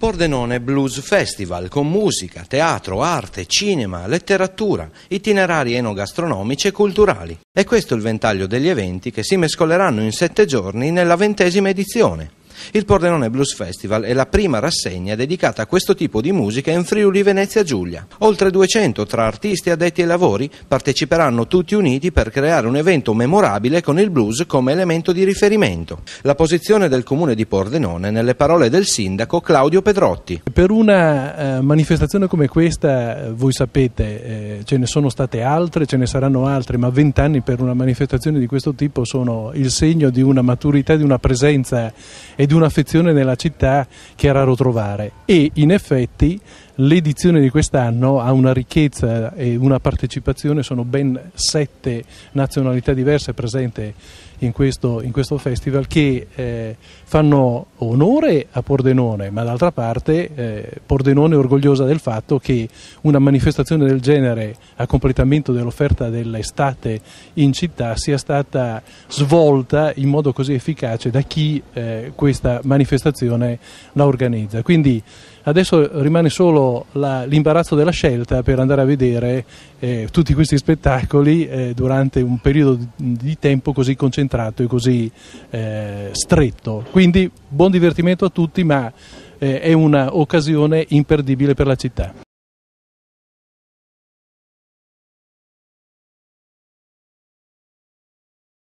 Pordenone Blues Festival con musica, teatro, arte, cinema, letteratura, itinerari enogastronomici e culturali. E questo è il ventaglio degli eventi che si mescoleranno in sette giorni nella ventesima edizione. Il Pordenone Blues Festival è la prima rassegna dedicata a questo tipo di musica in Friuli Venezia Giulia. Oltre 200 tra artisti addetti ai lavori parteciperanno tutti uniti per creare un evento memorabile con il blues come elemento di riferimento. La posizione del comune di Pordenone nelle parole del sindaco Claudio Pedrotti. Per una eh, manifestazione come questa, eh, voi sapete, eh, ce ne sono state altre, ce ne saranno altre, ma 20 anni per una manifestazione di questo tipo sono il segno di una maturità, di una presenza e di ed un'affezione nella città che è raro trovare e in effetti l'edizione di quest'anno ha una ricchezza e una partecipazione, sono ben sette nazionalità diverse presenti in questo, in questo festival che eh, fanno onore a Pordenone, ma d'altra parte eh, Pordenone è orgogliosa del fatto che una manifestazione del genere a completamento dell'offerta dell'estate in città sia stata svolta in modo così efficace da chi eh, questa manifestazione la organizza. Quindi adesso rimane solo la, l'imbarazzo della scelta per andare a vedere eh, tutti questi spettacoli eh, durante un periodo di, di tempo così concentrato concentrato e così eh, stretto. Quindi buon divertimento a tutti, ma eh, è un'occasione imperdibile per la città.